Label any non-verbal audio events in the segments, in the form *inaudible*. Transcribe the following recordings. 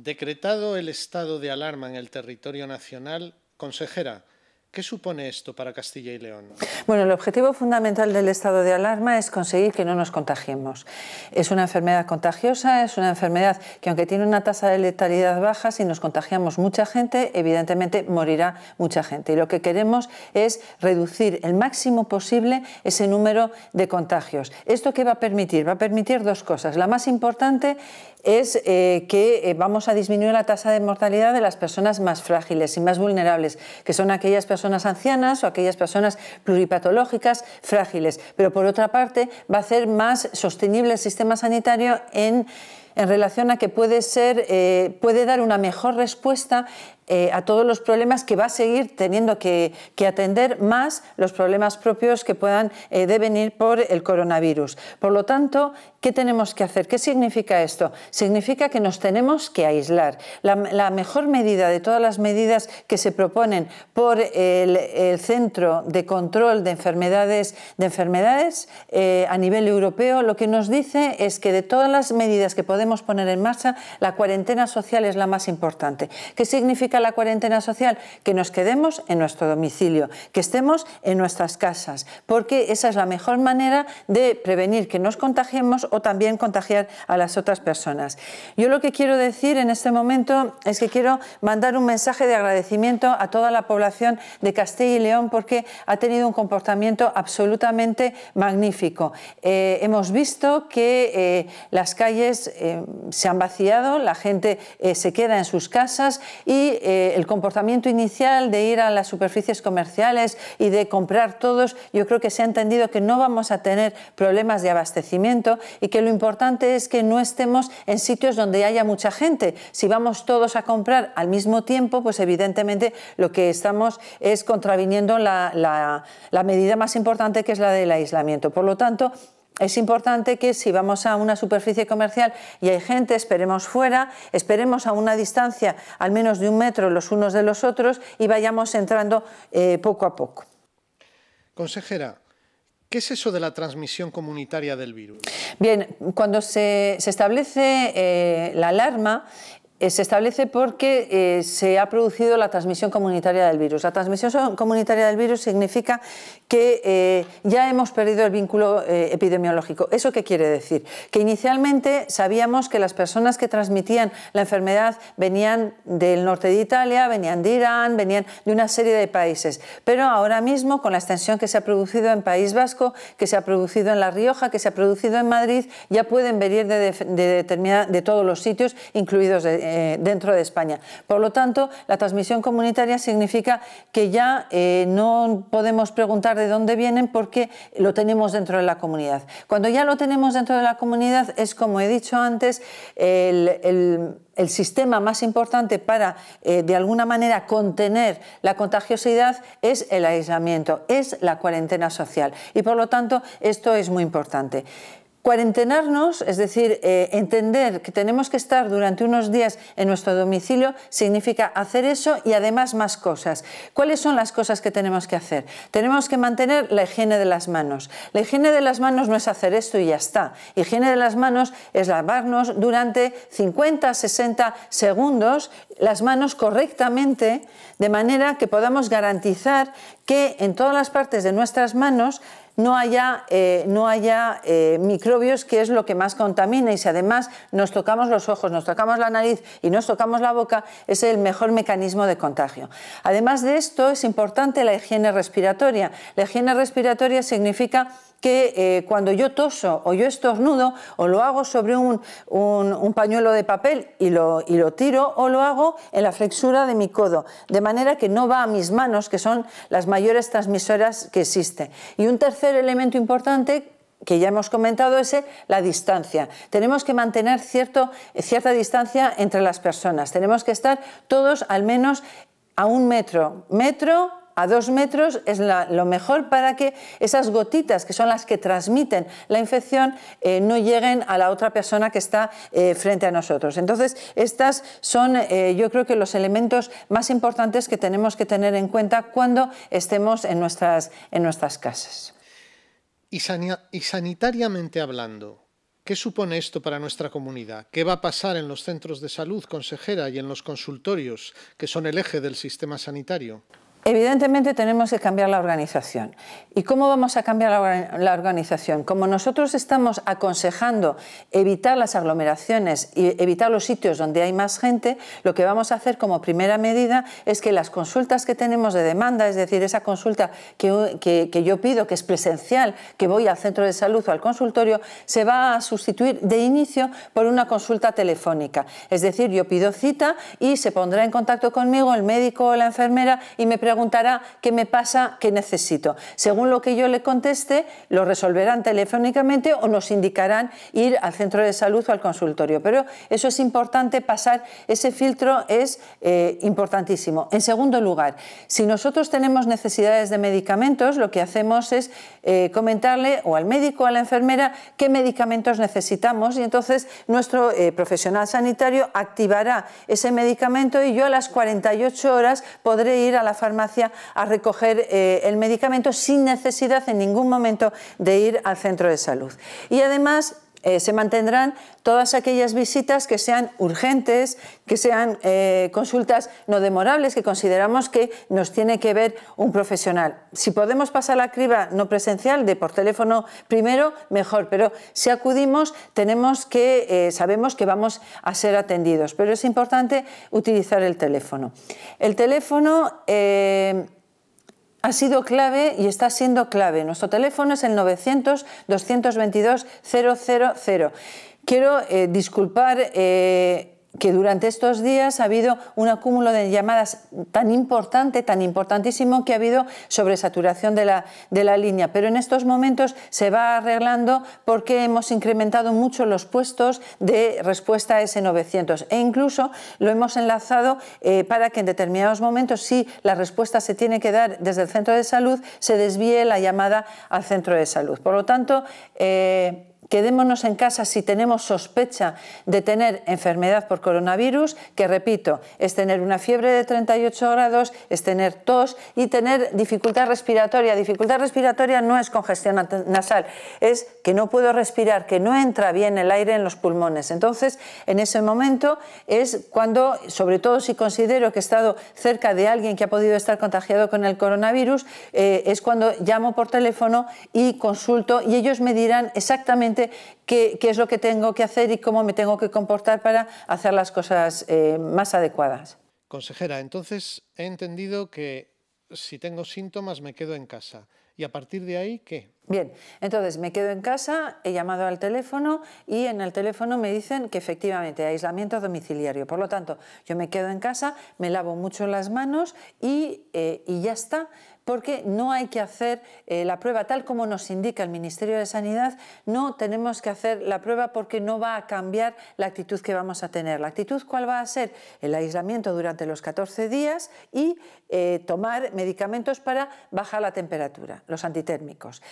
Decretado el estado de alarma en el territorio nacional, consejera, ¿Qué supone esto para Castilla y León? Bueno, el objetivo fundamental del estado de alarma es conseguir que no nos contagiemos. Es una enfermedad contagiosa, es una enfermedad que aunque tiene una tasa de letalidad baja, si nos contagiamos mucha gente, evidentemente morirá mucha gente. Y lo que queremos es reducir el máximo posible ese número de contagios. ¿Esto qué va a permitir? Va a permitir dos cosas. La más importante, es eh, que eh, vamos a disminuir la tasa de mortalidad de las personas más frágiles y más vulnerables, que son aquellas personas ancianas o aquellas personas pluripatológicas frágiles. Pero por otra parte, va a hacer más sostenible el sistema sanitario en en relación a que puede, ser, eh, puede dar una mejor respuesta eh, a todos los problemas que va a seguir teniendo que, atender más los problemas propios que puedan eh, devenir por el coronavirus. Por lo tanto, ¿qué tenemos que hacer? ¿Qué significa esto? Significa que nos tenemos que aislar. La, mejor medida de todas las medidas que se proponen por el, Centro de Control de Enfermedades, de enfermedades eh, a nivel europeo, lo que nos dice es que de todas las medidas que podemos poner en marcha, la cuarentena social es la más importante. ¿Qué significa la cuarentena social? Que nos quedemos en nuestro domicilio, que estemos en nuestras casas, porque esa es la mejor manera de prevenir que nos contagiemos o también contagiar a las otras personas. Yo lo que quiero decir en este momento es que quiero mandar un mensaje de agradecimiento a toda la población de Castilla y León porque ha tenido un comportamiento absolutamente magnífico. Eh, hemos visto que eh, las calles eh, se han vaciado, la gente se queda en sus casas y eh, el comportamiento inicial de ir a las superficies comerciales y de comprar todos, yo creo que se ha entendido que no vamos a tener problemas de abastecimiento y que lo importante es que no estemos en sitios donde haya mucha gente. Si vamos todos a comprar al mismo tiempo, pues evidentemente lo que estamos es contraviniendo la, la medida más importante que es la del aislamiento. Por lo tanto, es importante que si vamos a una superficie comercial y hay gente, esperemos fuera, esperemos a una distancia al menos de un metro los unos de los otros y vayamos entrando eh, poco a poco. Consejera, ¿Qué es eso de la transmisión comunitaria del virus? Bien, cuando se, establece eh, la alarma, eh, se establece porque eh, se ha producido la transmisión comunitaria del virus. La transmisión comunitaria del virus significa que eh, ya hemos perdido el vínculo epidemiológico. ¿Eso qué quiere decir? Que inicialmente sabíamos que las personas que transmitían la enfermedad venían del norte de Italia, venían de Irán, venían de una serie de países. Pero ahora mismo, con la extensión que se ha producido en País Vasco, que se ha producido en La Rioja, que se ha producido en Madrid, ya pueden venir de, de, de todos los sitios, incluidos de eh, dentro de España. Por lo tanto, la transmisión comunitaria significa que ya eh, no podemos preguntar de dónde vienen porque lo tenemos dentro de la comunidad. Cuando ya lo tenemos dentro de la comunidad es, como he dicho antes, el, sistema más importante para, eh, de alguna manera, contener la contagiosidad es el aislamiento, es la cuarentena social. Y, por lo tanto, esto es muy importante. Cuarentenarnos, es decir, eh, entender que tenemos que estar durante unos días en nuestro domicilio, significa hacer eso y además más cosas. ¿Cuáles son las cosas que tenemos que hacer? Tenemos que mantener la higiene de las manos. La higiene de las manos no es hacer esto y ya está. Higiene de las manos es lavarnos durante 50, 60 segundos las manos correctamente, de manera que podamos garantizar que en todas las partes de nuestras manos no haya, eh, no haya eh, microbios, que es lo que más contamina. Y si además nos tocamos los ojos, nos tocamos la nariz y nos tocamos la boca, es el mejor mecanismo de contagio. Además de esto, es importante la higiene respiratoria. La higiene respiratoria significa que eh, cuando yo toso o yo estornudo o lo hago sobre un, pañuelo de papel y lo, tiro o lo hago en la flexura de mi codo, de manera que no va a mis manos, que son las mayores transmisoras que existen. Y un tercer elemento importante que ya hemos comentado es la distancia. Tenemos que mantener cierto, cierta distancia entre las personas. Tenemos que estar todos al menos a un metro, metro a dos metros es lo mejor para que esas gotitas, que son las que transmiten la infección, eh, no lleguen a la otra persona que está eh, frente a nosotros. Entonces, estas son, eh, yo creo que los elementos más importantes que tenemos que tener en cuenta cuando estemos en nuestras, en nuestras casas. y sanitariamente hablando, ¿Qué supone esto para nuestra comunidad? ¿Qué va a pasar en los centros de salud, consejera, y en los consultorios, que son el eje del sistema sanitario? Evidentemente tenemos que cambiar la organización. ¿Y cómo vamos a cambiar la organización? Como nosotros estamos aconsejando evitar las aglomeraciones y evitar los sitios donde hay más gente, lo que vamos a hacer como primera medida es que las consultas que tenemos de demanda, es decir, esa consulta que, yo pido, que es presencial, que voy al centro de salud o al consultorio, se va a sustituir de inicio por una consulta telefónica. Es decir, yo pido cita y se pondrá en contacto conmigo el médico o la enfermera y me pregunta preguntará qué me pasa, qué necesito. Según lo que yo le conteste, lo resolverán telefónicamente o nos indicarán ir al centro de salud o al consultorio. Pero eso es importante, pasar ese filtro es eh, importantísimo. En segundo lugar, si nosotros tenemos necesidades de medicamentos, lo que hacemos es eh, comentarle o al médico o a la enfermera qué medicamentos necesitamos y entonces nuestro eh, profesional sanitario activará ese medicamento y yo a las 48 horas podré ir a la farmacia a recoger eh, el medicamento sin necesidad en ningún momento de ir al centro de salud. Y además eh, se mantendrán todas aquellas visitas que sean urgentes, que sean eh, consultas no demorables, que consideramos que nos tiene que ver un profesional. Si podemos pasar la criba no presencial de por teléfono primero, mejor, pero si acudimos tenemos que, eh, sabemos que vamos a ser atendidos, pero es importante utilizar el teléfono. El teléfono ha sido clave y está siendo clave. Nuestro teléfono es el 900-222-000. Quiero eh, disculpar... Eh, que durante estos días ha habido un acúmulo de llamadas tan importante, tan importantísimo, que ha habido sobresaturación de la, de la línea. Pero en estos momentos se va arreglando porque hemos incrementado mucho los puestos de respuesta a S900 e incluso lo hemos enlazado eh, para que en determinados momentos, si la respuesta se tiene que dar desde el centro de salud, se desvíe la llamada al centro de salud. Por lo tanto, eh, quedémonos en casa si tenemos sospecha de tener enfermedad por coronavirus, que repito, es tener una fiebre de 38 grados, es tener tos y tener dificultad respiratoria. Dificultad respiratoria no es congestión nasal, es que no puedo respirar, que no entra bien el aire en los pulmones. Entonces, en ese momento es cuando, sobre todo si considero que he estado cerca de alguien que ha podido estar contagiado con el coronavirus, eh, es cuando llamo por teléfono y consulto y ellos me dirán exactamente qué, es lo que tengo que hacer y cómo me tengo que comportar para hacer las cosas eh, más adecuadas. Consejera, entonces he entendido que si tengo síntomas me quedo en casa. ¿Y a partir de ahí qué? Bien, entonces me quedo en casa, he llamado al teléfono y en el teléfono me dicen que efectivamente aislamiento domiciliario. Por lo tanto, yo me quedo en casa, me lavo mucho las manos y, eh, ya está porque no hay que hacer eh, la prueba tal como nos indica el Ministerio de Sanidad, no tenemos que hacer la prueba porque no va a cambiar la actitud que vamos a tener. La actitud cuál va a ser el aislamiento durante los 14 días y eh, tomar medicamentos para bajar la temperatura, los antitérmicos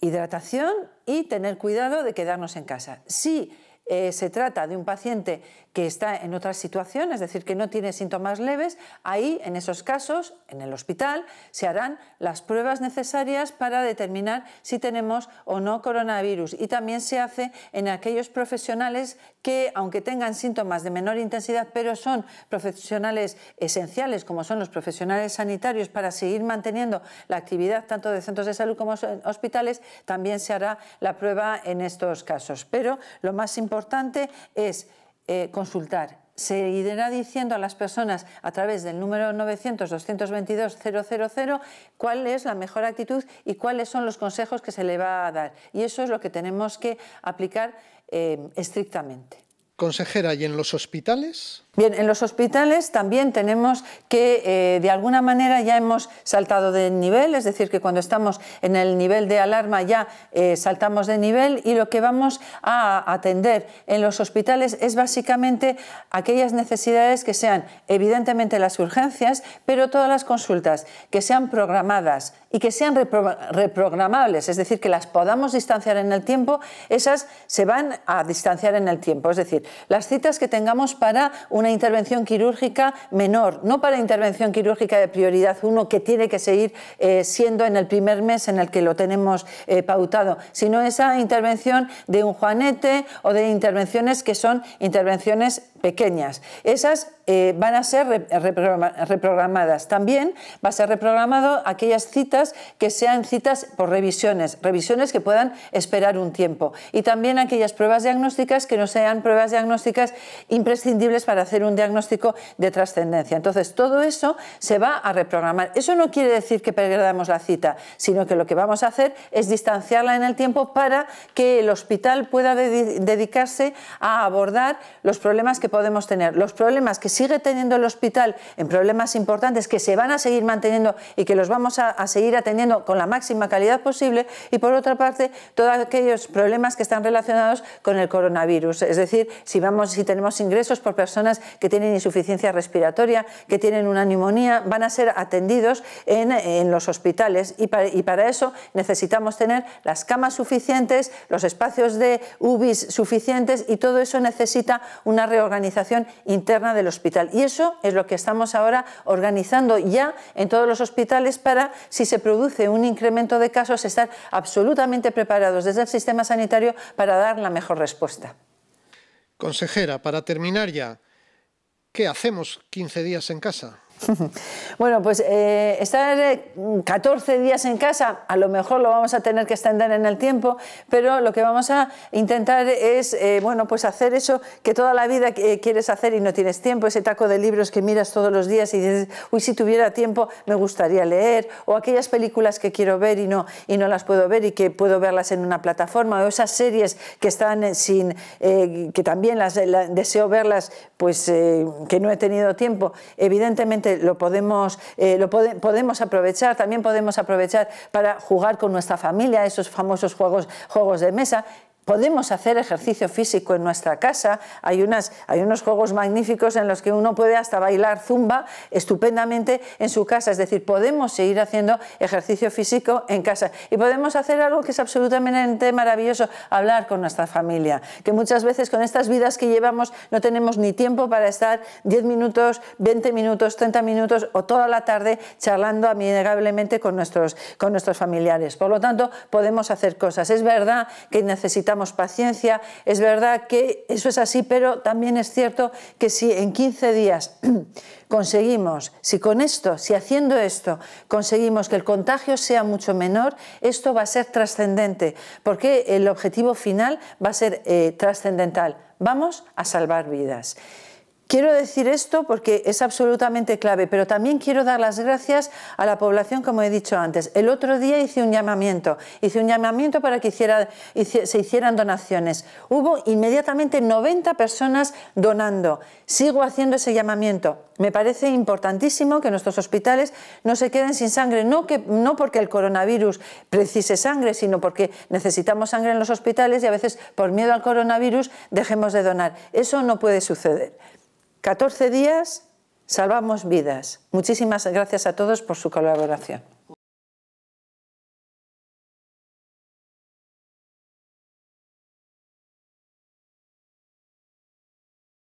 hidratación y tener cuidado de quedarnos en casa. sí eh, se trata de un paciente que está en otra situación, es decir, que no tiene síntomas leves, ahí, en esos casos, en el hospital, se harán las pruebas necesarias para determinar si tenemos o no coronavirus. Y también se hace en aquellos profesionales que, aunque tengan síntomas de menor intensidad, pero son profesionales esenciales, como son los profesionales sanitarios, para seguir manteniendo la actividad tanto de centros de salud como hospitales, también se hará la prueba en estos casos. Pero lo más importante importante es eh, consultar. Se irá diciendo a las personas a través del número 900-222-000 cuál es la mejor actitud y cuáles son los consejos que se le va a dar. Y eso es lo que tenemos que aplicar eh, estrictamente. Consejera, ¿y en los hospitales? Bien, en los hospitales también tenemos que, eh, de alguna manera, ya hemos saltado de nivel, es decir, que cuando estamos en el nivel de alarma ya eh, saltamos de nivel y lo que vamos a atender en los hospitales es básicamente aquellas necesidades que sean, evidentemente, las urgencias, pero todas las consultas que sean programadas y que sean reprogramables, es decir, que las podamos distanciar en el tiempo, esas se van a distanciar en el tiempo, es decir, las citas que tengamos para una intervención quirúrgica menor, no para intervención quirúrgica de prioridad uno que tiene que seguir eh, siendo en el primer mes en el que lo tenemos eh, pautado, sino esa intervención de un juanete o de intervenciones que son intervenciones pequeñas. Esas eh, van a ser reprogramadas. También va a ser reprogramado aquellas citas que sean citas por revisiones, revisiones que puedan esperar un tiempo. Y también aquellas pruebas diagnósticas que no sean pruebas diagnósticas imprescindibles para hacer un diagnóstico de trascendencia. Entonces, todo eso se va a reprogramar. Eso no quiere decir que perdamos la cita, sino que lo que vamos a hacer es distanciarla en el tiempo para que el hospital pueda dedicarse a abordar los problemas que podemos tener, los problemas que sigue teniendo el hospital en problemas importantes que se van a seguir manteniendo y que los vamos a, seguir atendiendo con la máxima calidad posible y por otra parte todos aquellos problemas que están relacionados con el coronavirus, es decir, si vamos si tenemos ingresos por personas que tienen insuficiencia respiratoria, que tienen una neumonía, van a ser atendidos en, los hospitales y para, y para eso necesitamos tener las camas suficientes, los espacios de UBIs suficientes y todo eso necesita una reorganización organización interna del hospital. Y eso es lo que estamos ahora organizando ya en todos los hospitales para, si se produce un incremento de casos, estar absolutamente preparados desde el sistema sanitario para dar la mejor respuesta. Consejera, para terminar ya, ¿qué hacemos 15 días en casa? *laughs* Bueno, pues eh, estar 14 eh, días en casa, a lo mejor lo vamos a tener que extender en el tiempo, pero lo que vamos a intentar es, eh, bueno, pues hacer eso que toda la vida quieres hacer y no tienes tiempo, ese taco de libros que miras todos los días y dices, uy, si tuviera tiempo me gustaría leer, o aquellas películas que quiero ver y no, y no las puedo ver y que puedo verlas en una plataforma, o esas series que están sin, que también las deseo verlas, pues que no he tenido tiempo, evidentemente lo podemos, eh, lo podemos aprovechar, también podemos aprovechar para jugar con nuestra familia, esos famosos juegos, juegos de mesa, Podemos hacer ejercicio físico en nuestra casa. Hay, unos juegos magníficos en los que uno puede hasta bailar zumba estupendamente en su casa. Es decir, podemos seguir haciendo ejercicio físico en casa. Y podemos hacer algo que es absolutamente maravilloso, hablar con nuestra familia. Que muchas veces con estas vidas que llevamos no tenemos ni tiempo para estar 10 minutos, 20 minutos, 30 minutos o toda la tarde charlando amigablemente con nuestros, con nuestros familiares. Por lo tanto, podemos hacer cosas. Es verdad que necesitamos paciencia. Es verdad que eso es así, pero también es cierto que si en 15 días *clears throat* conseguimos, si con esto, si haciendo esto, conseguimos que el contagio sea mucho menor, esto va a ser trascendente, porque el objetivo final va a ser eh, trascendental. Vamos a salvar vidas. Quiero decir esto porque es absolutamente clave, pero también quiero dar las gracias a la población, como he dicho antes. El otro día hice un llamamiento, hice un llamamiento para que se hicieran donaciones. Hubo inmediatamente 90 personas donando. Sigo haciendo ese llamamiento. Me parece importantísimo que nuestros hospitales no se queden sin sangre, no, que, no porque el coronavirus precise sangre, sino porque necesitamos sangre en los hospitales y a veces por miedo al coronavirus dejemos de donar. Eso no puede suceder. 14 días salvamos vidas. Muchísimas gracias a todos por su colaboración.